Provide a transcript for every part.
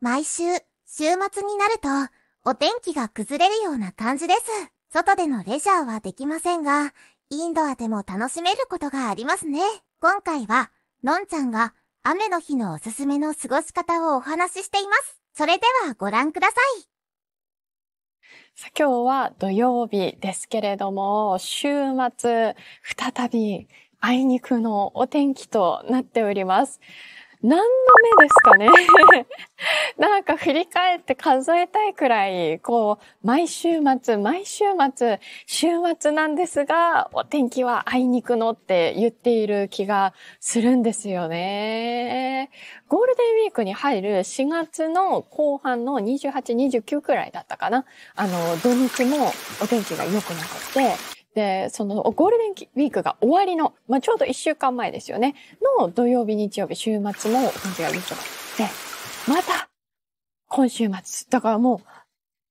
毎週、週末になると、お天気が崩れるような感じです。外でのレジャーはできませんが、インドアでも楽しめることがありますね。今回は、のんちゃんが雨の日のおすすめの過ごし方をお話ししています。それではご覧ください。さ今日は土曜日ですけれども、週末、再び、あいにくのお天気となっております。何の目ですかね なんか振り返って数えたいくらい、こう、毎週末、毎週末、週末なんですが、お天気はあいにくのって言っている気がするんですよね。ゴールデンウィークに入る4月の後半の28、29くらいだったかな。あの、土日もお天気が良くなくて、で、そのゴールデンウィークが終わりの、まあ、ちょうど1週間前ですよね、の土曜日、日曜日、週末も天気が良くなって、また、今週末。だからもう、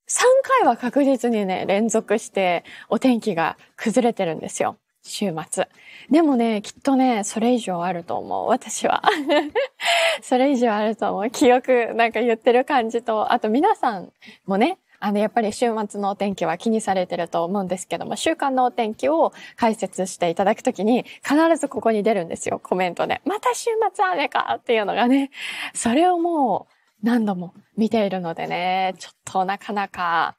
3回は確実にね、連続してお天気が崩れてるんですよ。週末。でもね、きっとね、それ以上あると思う。私は。それ以上あると思う。記憶、なんか言ってる感じと、あと皆さんもね、あの、やっぱり週末のお天気は気にされてると思うんですけども、週間のお天気を解説していただくときに、必ずここに出るんですよ、コメントで。また週末雨かっていうのがね、それをもう何度も見ているのでね、ちょっとなかなか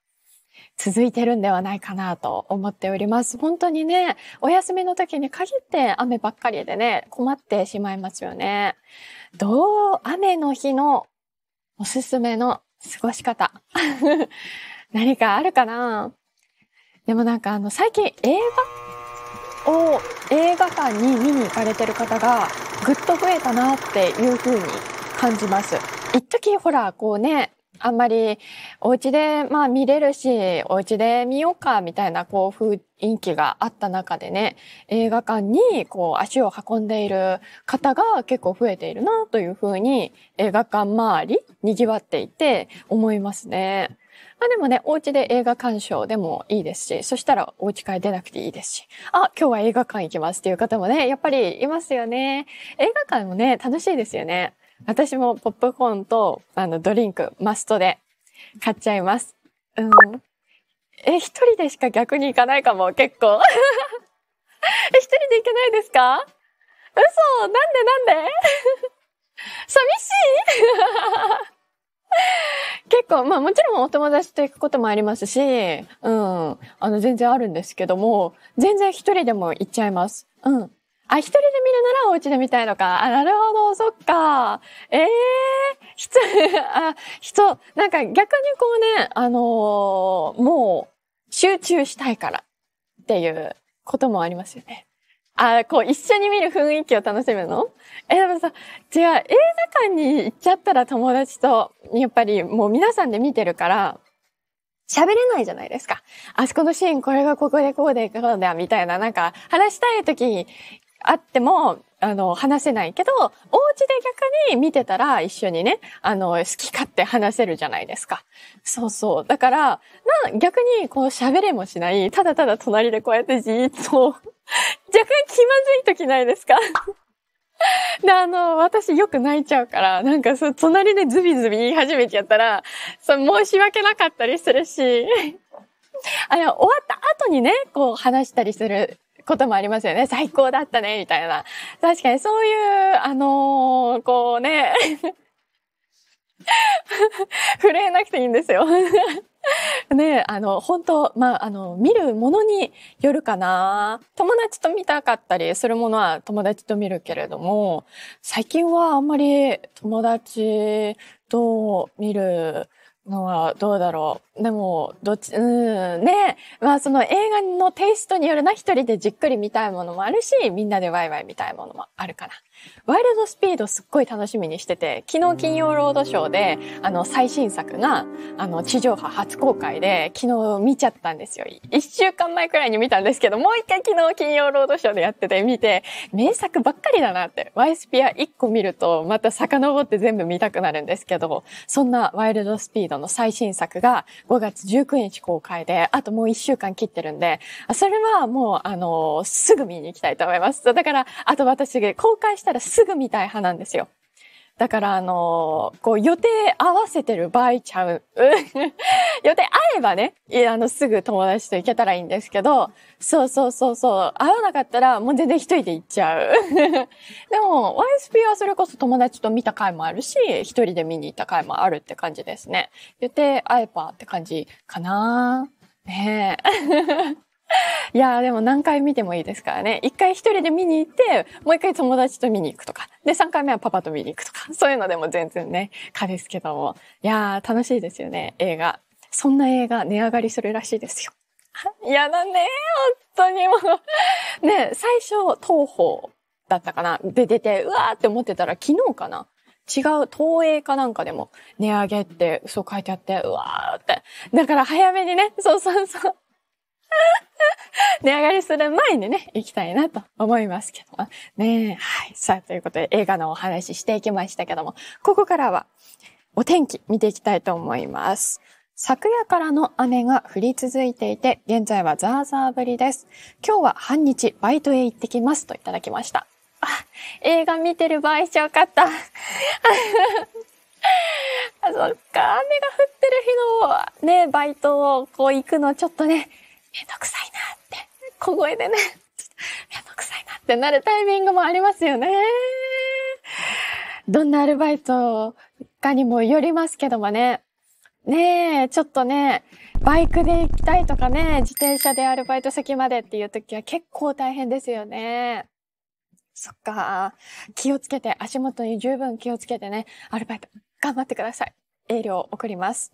続いてるんではないかなと思っております。本当にね、お休みの時に限って雨ばっかりでね、困ってしまいますよね。どう、雨の日のおすすめの過ごし方。何かあるかなでもなんかあの、最近映画を映画館に見に行かれてる方がぐっと増えたなっていう風に感じます。一時ほら、こうね、あんまりお家でまあ見れるし、お家で見ようかみたいなこう雰囲気があった中でね、映画館にこう足を運んでいる方が結構増えているなというふうに映画館周り賑わっていて思いますね。まあでもね、お家で映画鑑賞でもいいですし、そしたらお家から出なくていいですし、あ、今日は映画館行きますっていう方もね、やっぱりいますよね。映画館もね、楽しいですよね。私もポップコーンとあのドリンクマストで買っちゃいます。うん。え、一人でしか逆に行かないかも、結構。え、一人で行けないですか嘘なんでなんで 寂しい 結構、まあもちろんお友達と行くこともありますし、うん、あの全然あるんですけども、全然一人でも行っちゃいます。うん。あ、一人で見るならお家で見たいのか。あ、なるほど、そっか。ええー、人、あ、人、なんか逆にこうね、あのー、もう、集中したいからっていうこともありますよね。あ、こう、一緒に見る雰囲気を楽しむのえ、でもさ、違う、映画館に行っちゃったら友達と、やっぱりもう皆さんで見てるから、喋れないじゃないですか。あそこのシーン、これがここでこうでこうだ、みたいな、なんか、話したい時あっても、あの、話せないけど、お家で逆に見てたら一緒にね、あの、好き勝手話せるじゃないですか。そうそう。だから、な、逆にこう喋れもしない、ただただ隣でこうやってじーっと 若干気まずい時ないですか で、あの、私よく泣いちゃうから、なんかそう、隣でズビズビ言い始めちゃったら、そう、申し訳なかったりするし、あの、終わった後にね、こう話したりすることもありますよね。最高だったね、みたいな。確かにそういう、あのー、こうね、触れなくていいんですよ。ねあの、本当まあ、あの、見るものによるかな。友達と見たかったりするものは友達と見るけれども、最近はあんまり友達と見るのはどうだろう。でも、どっち、うん、ねまあその映画のテイストによるな、一人でじっくり見たいものもあるし、みんなでワイワイ見たいものもあるかな。ワイルドスピードすっごい楽しみにしてて、昨日金曜ロードショーで、あの、最新作が、あの、地上波初公開で、昨日見ちゃったんですよ。一週間前くらいに見たんですけど、もう一回昨日金曜ロードショーでやってて見て、名作ばっかりだなって、ワイスピア一個見ると、また遡って全部見たくなるんですけど、そんなワイルドスピードの最新作が5月19日公開で、あともう一週間切ってるんで、それはもう、あの、すぐ見に行きたいと思います。だから、あと私、公開したしたらすぐ見たい派なんですよ。だから、あのー、こう、予定合わせてる場合ちゃう。予定合えばね、あの、すぐ友達と行けたらいいんですけど、そうそうそうそう、会わなかったら、もう全然一人で行っちゃう。でも、YSP はそれこそ友達と見た回もあるし、一人で見に行った回もあるって感じですね。予定合えばって感じかなねえ。いやーでも何回見てもいいですからね。一回一人で見に行って、もう一回友達と見に行くとか。で、三回目はパパと見に行くとか。そういうのでも全然ね、かですけども。いやー楽しいですよね、映画。そんな映画、値上がりするらしいですよ。やだね、本当にもう。ね、最初、東宝だったかな。で出て、うわーって思ってたら昨日かな。違う東映かなんかでも値上げって嘘書いてあって、うわーって。だから早めにね、そうそうそう。値上がりする前にね、行きたいなと思いますけども。ねはい。さあ、ということで映画のお話していきましたけども、ここからはお天気見ていきたいと思います。昨夜からの雨が降り続いていて、現在はザーザー降りです。今日は半日バイトへ行ってきますといただきました。あ、映画見てる場合じゃよかった。そっか、雨が降ってる日のね、バイトをこう行くのちょっとね、めんどくさいなって、小声でね、めんどくさいなってなるタイミングもありますよね。どんなアルバイトかにもよりますけどもね。ねえ、ちょっとね、バイクで行きたいとかね、自転車でアルバイト先までっていう時は結構大変ですよね。そっか。気をつけて、足元に十分気をつけてね、アルバイト頑張ってください。営業を送ります。